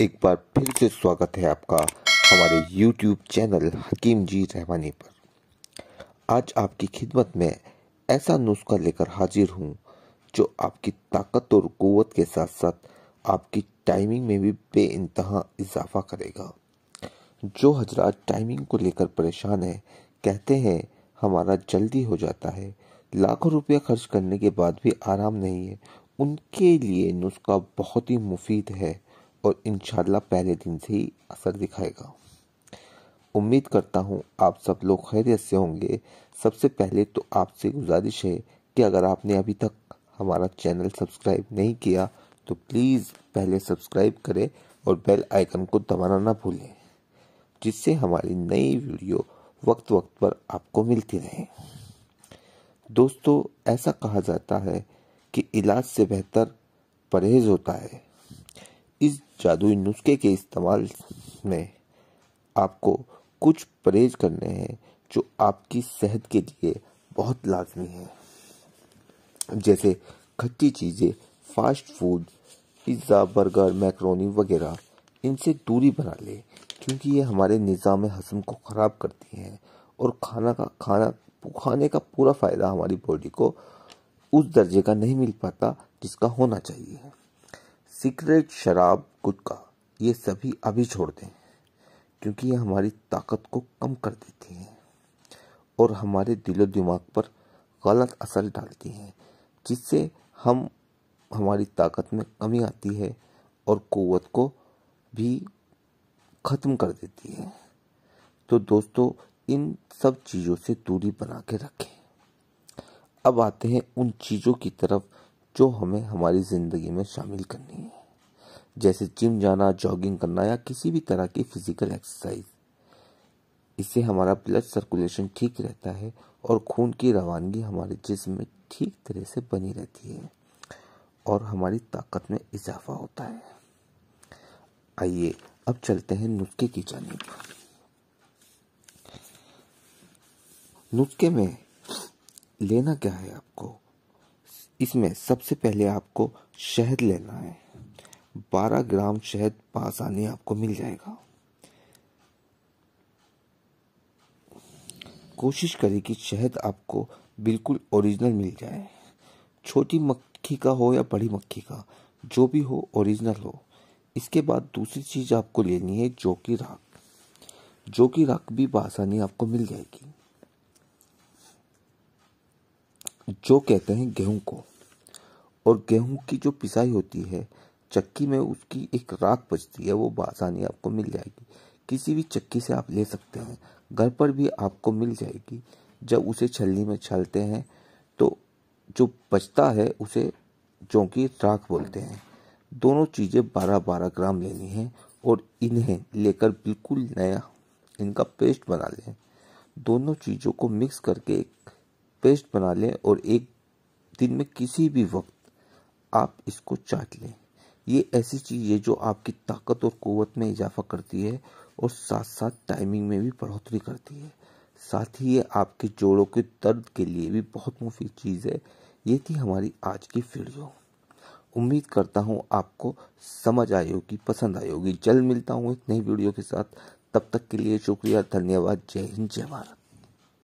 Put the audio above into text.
एक बार फिर से स्वागत है आपका हमारे YouTube चैनल हकीम जी रहमानी पर आज आपकी खिदमत में ऐसा नुस्खा लेकर हाजिर हूँ जो आपकी ताकत और क़ुत के साथ साथ आपकी टाइमिंग में भी बे इंतहा इजाफा करेगा जो हजरात टाइमिंग को लेकर परेशान है कहते हैं हमारा जल्दी हो जाता है लाखों रुपया खर्च करने के बाद भी आराम नहीं है उनके लिए नुस्खा बहुत ही मुफीद है और इन पहले दिन से ही असर दिखाएगा उम्मीद करता हूँ आप सब लोग खैरियत से होंगे सबसे पहले तो आपसे गुजारिश है कि अगर आपने अभी तक हमारा चैनल सब्सक्राइब नहीं किया तो प्लीज़ पहले सब्सक्राइब करें और बेल आइकन को दबाना ना भूलें जिससे हमारी नई वीडियो वक्त वक्त पर आपको मिलती रहे दोस्तों ऐसा कहा जाता है कि इलाज से बेहतर परहेज होता है इस जादुई नुस्खे के इस्तेमाल में आपको कुछ परहेज करने हैं जो आपकी सेहत के लिए बहुत लाजमी है जैसे खट्टी चीज़ें fast food pizza burger macaroni वगैरह इनसे दूरी बना लें क्योंकि ये हमारे निज़ाम हजम को ख़राब करती हैं और खाना का खाना खाने का पूरा फ़ायदा हमारी बॉडी को उस दर्जे का नहीं मिल पाता जिसका होना चाहिए सिगरेट शराब गुटखा ये सभी अभी छोड़ दें क्योंकि ये हमारी ताकत को कम कर देती हैं और हमारे दिलो दिमाग पर गलत असर डालती हैं जिससे हम हमारी ताकत में कमी आती है और क़वत को भी ख़त्म कर देती है तो दोस्तों इन सब चीज़ों से दूरी बना के रखें अब आते हैं उन चीज़ों की तरफ जो हमें हमारी ज़िंदगी में शामिल करनी है जैसे जिम जाना जॉगिंग करना या किसी भी तरह की फिजिकल एक्सरसाइज इससे हमारा ब्लड सर्कुलेशन ठीक रहता है और खून की रवानगी हमारे जिसम में ठीक तरह से बनी रहती है और हमारी ताकत में इजाफा होता है आइए अब चलते हैं नुस्खे की जानिब नुस्खे में लेना क्या है आपको इसमें सबसे पहले आपको शहद लेना है 12 ग्राम शहद आसानी आपको मिल जाएगा कोशिश करें कि शहद आपको बिल्कुल ओरिजिनल मिल जाए छोटी मक्खी का हो या बड़ी मक्खी का जो भी हो ओरिजिनल हो इसके बाद दूसरी चीज़ आपको लेनी है जो कि राख जो कि राख भी बासानी आपको मिल जाएगी जो कहते हैं गेहूं को और गेहूं की जो पिसाई होती है चक्की में उसकी एक राख बचती है वो बासानी आपको मिल जाएगी किसी भी चक्की से आप ले सकते हैं घर पर भी आपको मिल जाएगी जब उसे छलनी में छलते हैं तो जो बचता है उसे जो कि राख बोलते हैं दोनों चीज़ें बारह बारह ग्राम लेनी है और इन्हें लेकर बिल्कुल नया इनका पेस्ट बना लें दोनों चीज़ों को मिक्स करके एक पेस्ट बना लें और एक दिन में किसी भी वक्त आप इसको चाट लें ये ऐसी चीज़ है जो आपकी ताकत और कुत में इजाफा करती है और साथ साथ टाइमिंग में भी बढ़ोतरी करती है साथ ही ये आपके जोड़ों के दर्द के लिए भी बहुत मुफीद चीज़ है ये थी हमारी आज की वीडियो उम्मीद करता हूँ आपको समझ आई होगी पसंद आई होगी जल्द मिलता हूँ एक नई वीडियो के साथ तब तक के लिए शुक्रिया धन्यवाद जय हिंद जय भारत